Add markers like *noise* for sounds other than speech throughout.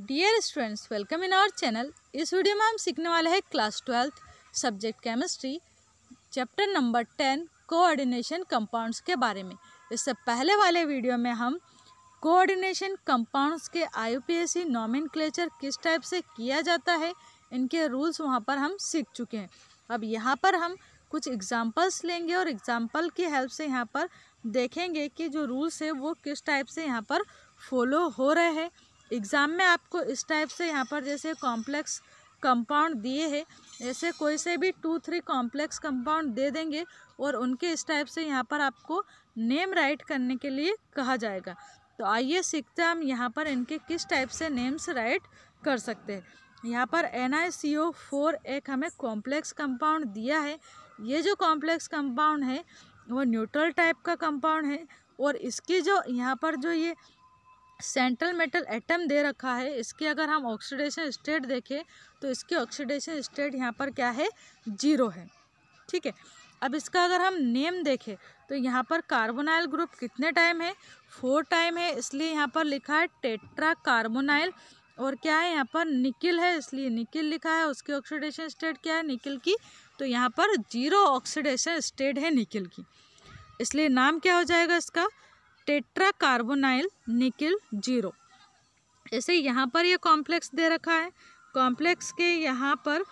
dear students welcome in our channel इस video में हम सीखने वाले हैं class twelfth subject chemistry chapter number ten coordination compounds के बारे में इससे पहले वाले वीडियो में हम कोऑर्डिनेशन कंपाउंड्स के आईयूपीएसी क्लेचर किस टाइप से किया जाता है इनके रूल्स वहाँ पर हम सीख चुके हैं अब यहाँ पर हम कुछ एग्जाम्पल्स लेंगे और एग्जाम्पल की हेल्प से यहाँ पर देखेंगे कि जो रूल्स है वो किस टाइप से यहाँ पर फॉलो हो रहे हैं एग्ज़ाम में आपको इस टाइप से यहाँ पर जैसे कॉम्प्लेक्स कंपाउंड दिए हैं ऐसे कोई से भी टू थ्री कॉम्प्लेक्स कंपाउंड दे देंगे और उनके इस टाइप से यहाँ पर आपको नेम राइट करने के लिए कहा जाएगा तो आइए सीखते हैं हम यहाँ पर इनके किस टाइप से नेम्स राइट कर सकते हैं यहाँ पर एन आई सी ओ फोर एक हमें कॉम्प्लेक्स कंपाउंड दिया है ये जो कॉम्प्लेक्स कंपाउंड है वो न्यूट्रल टाइप का कंपाउंड है और इसकी जो यहाँ पर जो ये सेंट्रल मेटल एटम दे रखा है इसके अगर हम ऑक्सीडेशन स्टेट देखें तो इसकी ऑक्सीडेशन स्टेट यहाँ पर क्या है जीरो है ठीक है अब इसका अगर हम नेम देखें तो यहाँ पर कार्बोनाइल ग्रुप कितने टाइम है फोर टाइम है इसलिए यहाँ पर लिखा है टेट्रा कार्बोनाइल और क्या है यहाँ पर निकिल है इसलिए निकिल लिखा है उसकी ऑक्सीडेशन स्टेट क्या है निकिल की तो यहाँ पर जीरो ऑक्सीडेशन स्टेट है निकिल की इसलिए नाम क्या हो जाएगा इसका टेट्रा कार्बोनाइल निकिल जीरो ऐसे यहाँ पर ये कॉम्प्लेक्स दे रखा है कॉम्प्लेक्स के यहाँ पर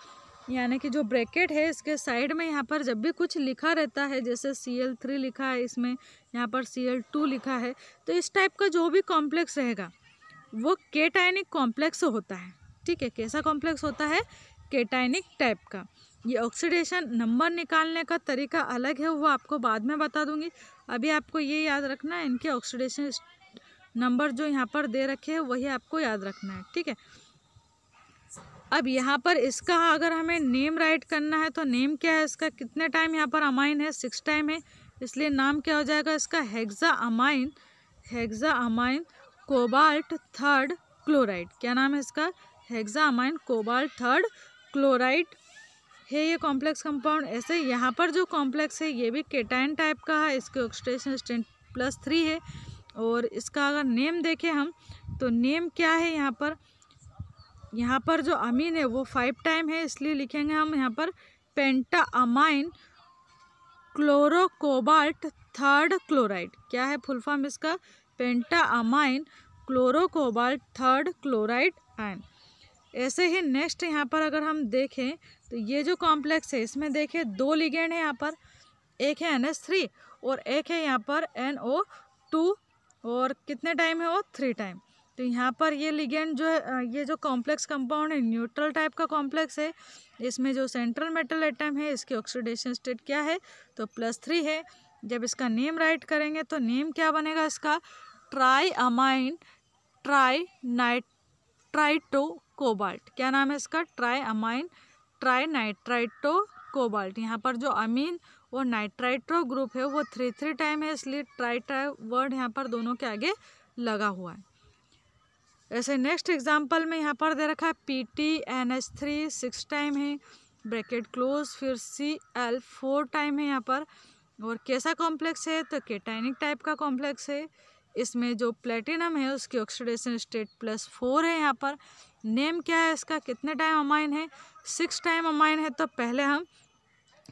यानी कि जो ब्रैकेट है इसके साइड में यहाँ पर जब भी कुछ लिखा रहता है जैसे सी एल थ्री लिखा है इसमें यहाँ पर सी एल टू लिखा है तो इस टाइप का जो भी कॉम्प्लेक्स रहेगा वो केटाइनिक कॉम्प्लेक्स होता है ठीक है कैसा कॉम्प्लेक्स होता है केटाइनिक टाइप का ये ऑक्सीडेशन नंबर निकालने का तरीका अलग है वो आपको बाद में बता दूंगी अभी आपको ये याद रखना है इनके ऑक्सीडेशन नंबर जो यहाँ पर दे रखे हैं वही आपको याद रखना है ठीक है अब यहाँ पर इसका अगर हमें नेम राइट करना है तो नेम क्या है इसका कितने टाइम यहाँ पर अमाइन है सिक्स टाइम है इसलिए नाम क्या हो जाएगा इसका hexa amine hexa amine cobalt third chloride क्या नाम है इसका hexa amine cobalt third chloride है ये कॉम्प्लेक्स कंपाउंड ऐसे यहाँ पर जो कॉम्प्लेक्स है ये भी केटाइन टाइप का है इसके ऑक्सीडेशन स्टेंट प्लस थ्री है और इसका अगर नेम देखें हम तो नेम क्या है यहाँ पर यहाँ पर जो अमीन है वो फाइव टाइम है इसलिए लिखेंगे हम यहाँ पर penta amine chlorocobalt third chloride क्या है फुल फॉर्म इसका penta amine chlorocobalt third chloride ion ऐसे ही नेक्स्ट यहाँ पर अगर हम देखें तो ये जो कॉम्प्लेक्स है इसमें देखें दो लिगेंड है यहाँ पर एक है एन एस थ्री और एक है यहाँ पर एन ओ टू और कितने टाइम है वो थ्री टाइम तो यहाँ पर ये लिगेंड जो है ये जो कॉम्प्लेक्स कंपाउंड है न्यूट्रल टाइप का कॉम्प्लेक्स है इसमें जो सेंट्रल मेटल एटम है इसकी ऑक्सीडेशन स्टेट क्या है तो प्लस थ्री है जब इसका नेम राइट करेंगे तो नेम क्या बनेगा इसका tri amine tri nitrito cobalt क्या नाम है इसका tri amine tri nitrito cobalt यहाँ पर जो अमीन और नाइट्राइट्रो ग्रुप है वो थ्री थ्री टाइम है इसलिए ट्राई ट्राई वर्ड यहाँ पर दोनों के आगे लगा हुआ है ऐसे नेक्स्ट एग्जाम्पल में यहाँ पर दे रखा है P T N H three six time है ब्रैकेट क्लोज फिर सी एल फोर टाइम है यहाँ पर और कैसा कॉम्प्लेक्स है तो केटाइनिक टाइप का कॉम्प्लेक्स है इसमें जो प्लेटिनम है उसकी ऑक्सीडेशन स्टेट प्लस फोर है यहाँ पर नेम क्या है इसका कितने टाइम अमाइन है सिक्स टाइम अमाइन है तो पहले हम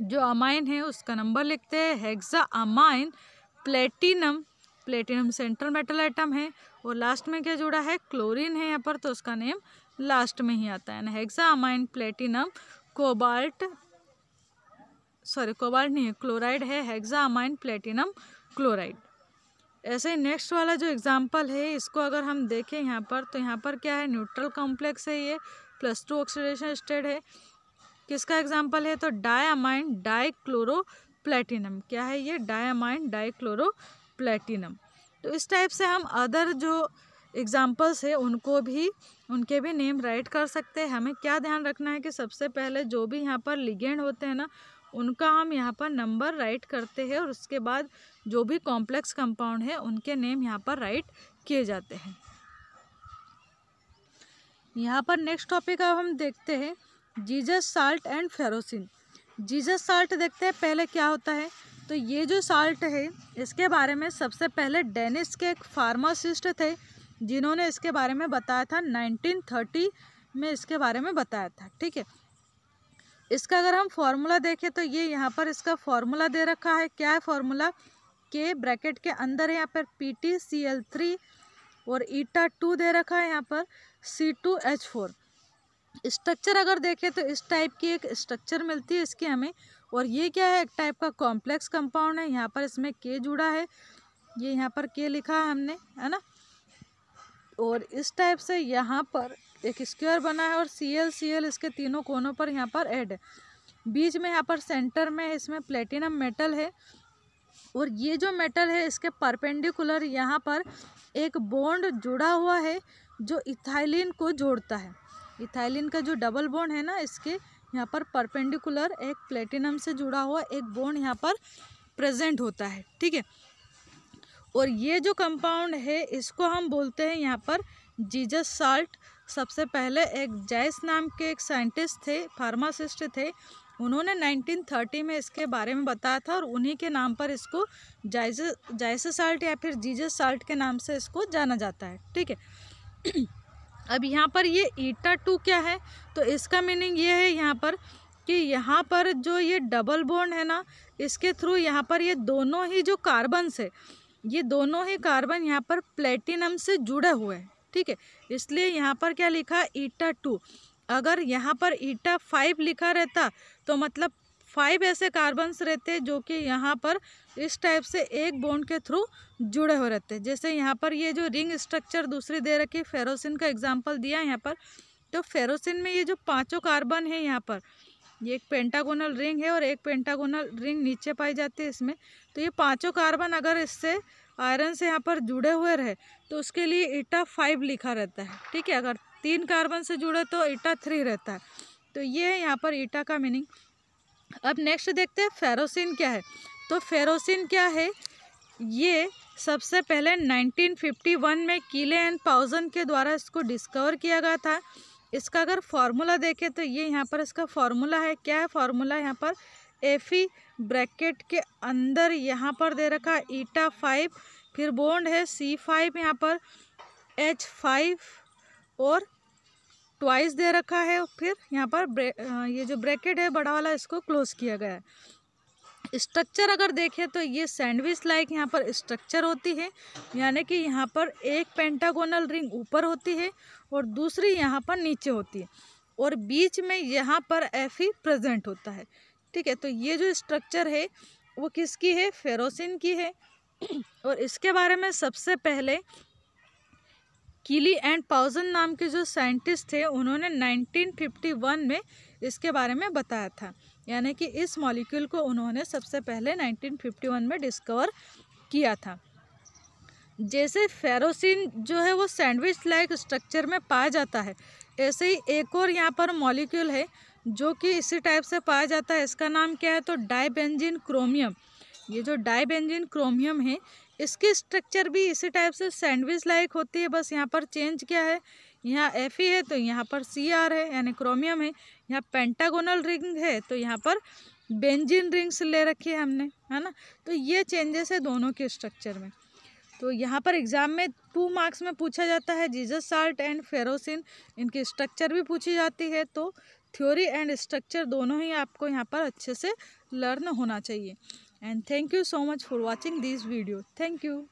जो अमाइन है उसका नंबर लिखते हैं hexa amine platinum platinum central metal atom है और लास्ट में क्या जुड़ा है क्लोरीन है यहाँ पर तो उसका नेम लास्ट में ही आता है ना hexa amine platinum cobalt sorry cobalt नहीं है क्लोराइड है हेक्सा अमाइन प्लेटिनम क्लोराइड ऐसे ही नेक्स्ट वाला जो एग्जाम्पल है इसको अगर हम देखें यहाँ पर तो यहाँ पर क्या है न्यूट्रल कॉम्प्लेक्स है ये प्लस टू ऑक्सीडेशन स्टेट है किसका एग्जाम्पल है तो डायामाइन डाइक्लोरो प्लेटिनम क्या है ये डायामाइन डाइक्लोरो प्लेटिनम तो इस टाइप से हम अदर जो एग्ज़ाम्पल्स है उनको भी उनके भी नेम राइट कर सकते हैं हमें क्या ध्यान रखना है कि सबसे पहले जो भी यहाँ पर लिगेंड होते हैं ना उनका हम यहाँ पर नंबर राइट करते हैं और उसके बाद जो भी कॉम्प्लेक्स कंपाउंड है उनके नेम यहाँ पर राइट किए जाते हैं यहाँ पर नेक्स्ट टॉपिक अब हम देखते हैं Zeise's salt and ferrocene Zeise's salt देखते हैं पहले क्या होता है तो ये जो साल्ट है इसके बारे में सबसे पहले डेनिस के एक फार्मासिस्ट थे जिन्होंने इसके बारे में बताया था 1930 में इसके बारे में बताया था ठीक है इसका अगर हम फॉर्मूला देखें तो ये यहाँ पर इसका फॉर्मूला दे रखा है क्या है फॉर्मूला के ब्रैकेट के अंदर यहाँ पर P T C L three और ईटा टू दे रखा है यहाँ पर C two H four structure अगर देखें तो इस टाइप की एक स्ट्रक्चर मिलती है इसकी हमें और ये क्या है एक टाइप का कॉम्प्लेक्स कंपाउंड है यहाँ पर इसमें के जुड़ा है ये यहाँ पर के लिखा है हमने है ना और इस टाइप से यहाँ पर एक स्क्वायर बना है और सी एल सी एल इसके तीनों कोनों पर यहाँ पर ऐड है बीच में यहाँ पर सेंटर में इसमें प्लेटिनम मेटल है और ये जो मेटल है इसके परपेंडिकुलर यहाँ पर एक बॉन्ड जुड़ा हुआ है जो इथाइलिन को जोड़ता है इथाइलिन का जो डबल बॉन्ड है ना इसके यहाँ पर परपेंडिकुलर एक प्लेटिनम से जुड़ा हुआ एक बॉन्ड यहाँ पर प्रेजेंट होता है ठीक है और ये जो कंपाउंड है इसको हम बोलते हैं यहाँ पर जीजस साल्ट सबसे पहले एक जैस नाम के एक साइंटिस्ट थे फार्मासिस्ट थे उन्होंने 1930 में इसके बारे में बताया था और उन्हीं के नाम पर इसको जायस जायस साल्ट या फिर जीजस साल्ट के नाम से इसको जाना जाता है ठीक है *clears throat* अब यहाँ पर ये ईटा टू क्या है तो इसका मीनिंग ये है यहाँ पर कि यहाँ पर जो ये डबल बोन है ना इसके थ्रू यहाँ पर ये दोनों ही जो कार्बन है ये दोनों ही कार्बन यहाँ पर प्लेटिनम से जुड़े हुए हैं ठीक है इसलिए यहाँ पर क्या लिखा ईटा टू अगर यहाँ पर ईटा फाइव लिखा रहता तो मतलब फाइव ऐसे कार्बन्स रहते जो कि यहाँ पर इस टाइप से एक बोन्ड के थ्रू जुड़े हो रहते जैसे यहाँ पर ये जो रिंग स्ट्रक्चर दूसरी दे रखी फेरोसिन का एग्जाम्पल दिया यहाँ पर तो फेरोसिन में ये जो पाँचों कार्बन है यहाँ पर ये एक पेंटागोनल रिंग है और एक पेंटागोनल रिंग नीचे पाई जाती है इसमें तो ये पाँचों कार्बन अगर इससे आयरन से यहाँ पर जुड़े हुए रहे तो उसके लिए ईटा फाइव लिखा रहता है ठीक है अगर तीन कार्बन से जुड़े तो ईटा थ्री रहता है तो ये है यहाँ पर ईटा का मीनिंग अब नेक्स्ट देखते हैं फेरोसिन क्या है तो फेरोसिन क्या है ये सबसे पहले 1951 में कीले एंड पाउजन के द्वारा इसको डिस्कवर किया गया था इसका अगर फार्मूला देखें तो ये यहाँ पर इसका फार्मूला है क्या है फार्मूला यहाँ पर एफी ब्रैकेट के अंदर यहाँ पर दे रखा है ईटा फाइव फिर बॉन्ड है सी फाइव यहाँ पर एच फाइव और ट्वाइस दे रखा है फिर यहाँ पर ये जो ब्रैकेट है बड़ा वाला इसको क्लोज किया गया है स्ट्रक्चर अगर देखें तो ये सैंडविच लाइक यहाँ पर स्ट्रक्चर होती है यानी कि यहाँ पर एक पेंटागोनल रिंग ऊपर होती है और दूसरी यहाँ पर नीचे होती है और बीच में यहाँ पर एफ ही प्रेजेंट होता है ठीक है तो ये जो स्ट्रक्चर है वो किसकी है फेरोसिन की है *clears throat* और इसके बारे में सबसे पहले किली एंड पाउजन नाम के जो साइंटिस्ट थे उन्होंने 1951 में इसके बारे में बताया था यानी कि इस मॉलिक्यूल को उन्होंने सबसे पहले 1951 में डिस्कवर किया था जैसे फेरोसिन जो है वो सैंडविच लाइक स्ट्रक्चर में पाया जाता है ऐसे ही एक और यहाँ पर मॉलिक्यूल है जो कि इसी टाइप से पाया जाता है इसका नाम क्या है तो डाइबेंजिन क्रोमियम ये जो डाइबेंजिन क्रोमियम है इसकी स्ट्रक्चर भी इसी टाइप से सैंडविच लाइक होती है बस यहाँ पर चेंज क्या है यहाँ एफ ई है तो यहाँ पर सी आर है यानी क्रोमियम है यहाँ पेंटागोनल रिंग है तो यहाँ पर बेंजिन रिंग्स ले रखी है हमने है ना तो ये चेंजेस है दोनों के स्ट्रक्चर में तो यहाँ पर एग्ज़ाम में टू मार्क्स में पूछा जाता है जीजस साल्ट एंड फेरोसिन इनकी स्ट्रक्चर भी पूछी जाती है तो थ्योरी एंड स्ट्रक्चर दोनों ही आपको यहाँ पर अच्छे से लर्न होना चाहिए and thank you so much for watching this video thank you